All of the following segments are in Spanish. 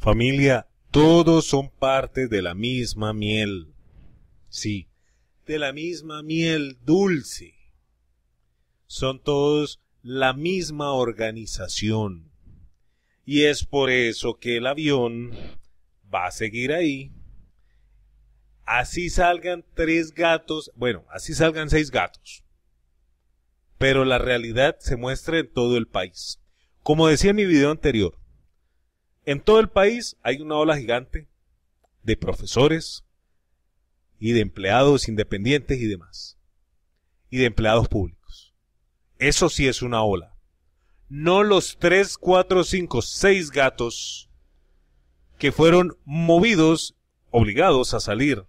Familia, todos son parte de la misma miel. Sí, de la misma miel dulce. Son todos la misma organización. Y es por eso que el avión va a seguir ahí. Así salgan tres gatos, bueno, así salgan seis gatos. Pero la realidad se muestra en todo el país. Como decía en mi video anterior, en todo el país hay una ola gigante de profesores y de empleados independientes y demás. Y de empleados públicos. Eso sí es una ola. No los tres, cuatro, cinco, seis gatos que fueron movidos, obligados a salir,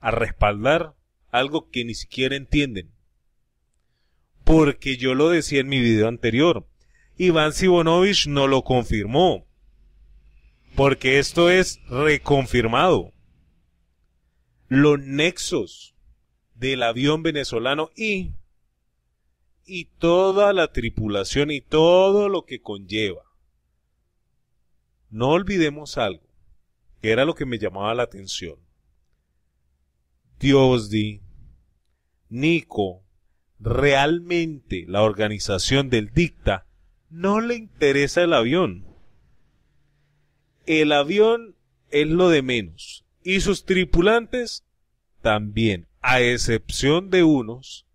a respaldar algo que ni siquiera entienden. Porque yo lo decía en mi video anterior. Iván Sibonovich no lo confirmó. Porque esto es reconfirmado. Los nexos del avión venezolano y, y toda la tripulación y todo lo que conlleva. No olvidemos algo, que era lo que me llamaba la atención. Diosdi, Nico, realmente la organización del dicta no le interesa el avión el avión es lo de menos y sus tripulantes también, a excepción de unos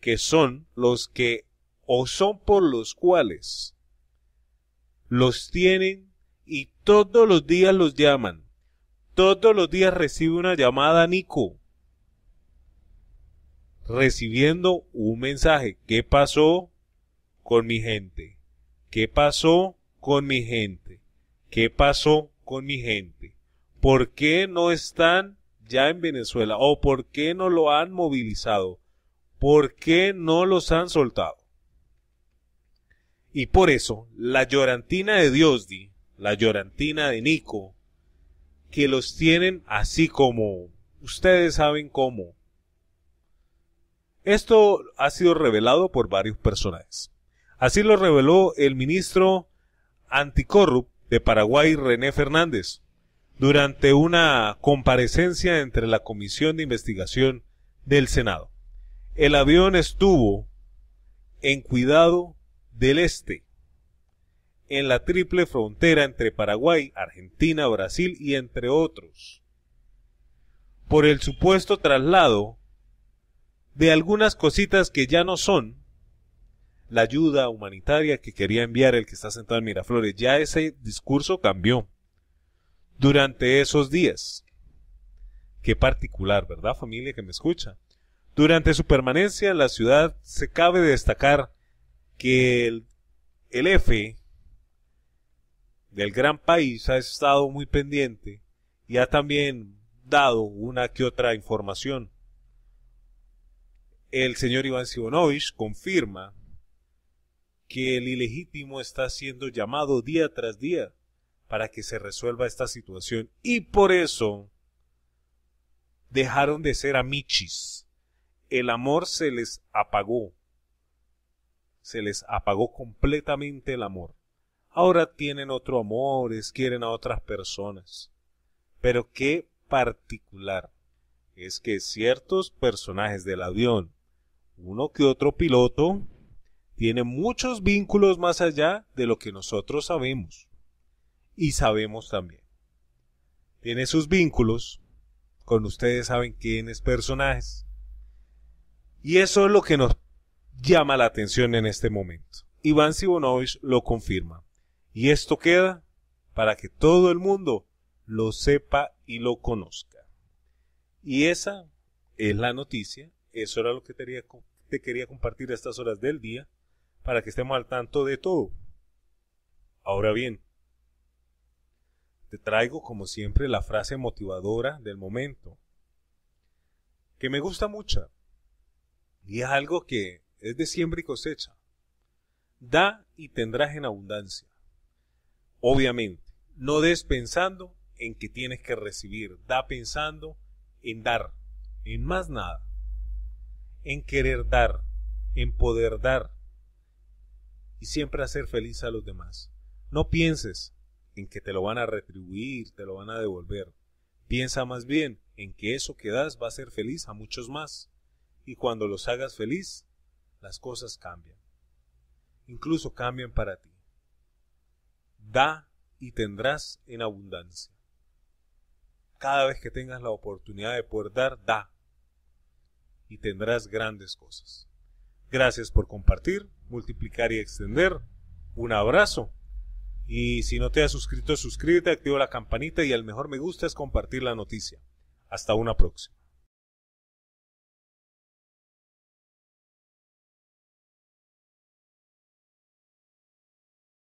que son los que o son por los cuales los tienen y todos los días los llaman. Todos los días recibe una llamada Nico recibiendo un mensaje. ¿Qué pasó con mi gente? ¿Qué pasó con mi gente? ¿Qué pasó con mi gente? ¿Por qué no están ya en Venezuela? ¿O por qué no lo han movilizado? ¿Por qué no los han soltado? Y por eso, la llorantina de Diosdi, la llorantina de Nico, que los tienen así como, ustedes saben cómo. Esto ha sido revelado por varios personajes. Así lo reveló el ministro anticorrupt de Paraguay, René Fernández, durante una comparecencia entre la Comisión de Investigación del Senado. El avión estuvo en cuidado del este, en la triple frontera entre Paraguay, Argentina, Brasil y entre otros, por el supuesto traslado de algunas cositas que ya no son la ayuda humanitaria que quería enviar el que está sentado en Miraflores. Ya ese discurso cambió durante esos días. Qué particular, ¿verdad familia que me escucha? Durante su permanencia en la ciudad se cabe destacar que el, el F del gran país ha estado muy pendiente y ha también dado una que otra información. El señor Iván Sibonovich confirma que el ilegítimo está siendo llamado día tras día para que se resuelva esta situación. Y por eso dejaron de ser amichis. El amor se les apagó. Se les apagó completamente el amor. Ahora tienen otro amor, quieren a otras personas. Pero qué particular es que ciertos personajes del avión, uno que otro piloto, tiene muchos vínculos más allá de lo que nosotros sabemos y sabemos también. Tiene sus vínculos con ustedes saben quiénes personajes. Y eso es lo que nos llama la atención en este momento. Iván Sibonovich lo confirma. Y esto queda para que todo el mundo lo sepa y lo conozca. Y esa es la noticia. Eso era lo que te quería compartir a estas horas del día para que estemos al tanto de todo. Ahora bien, te traigo como siempre la frase motivadora del momento, que me gusta mucho, y es algo que es de siembra y cosecha. Da y tendrás en abundancia. Obviamente, no des pensando en que tienes que recibir, da pensando en dar, en más nada, en querer dar, en poder dar, y siempre hacer feliz a los demás. No pienses en que te lo van a retribuir, te lo van a devolver. Piensa más bien en que eso que das va a ser feliz a muchos más. Y cuando los hagas feliz, las cosas cambian. Incluso cambian para ti. Da y tendrás en abundancia. Cada vez que tengas la oportunidad de poder dar, da. Y tendrás grandes cosas. Gracias por compartir, multiplicar y extender. Un abrazo. Y si no te has suscrito, suscríbete, activa la campanita y el mejor me gusta es compartir la noticia. Hasta una próxima.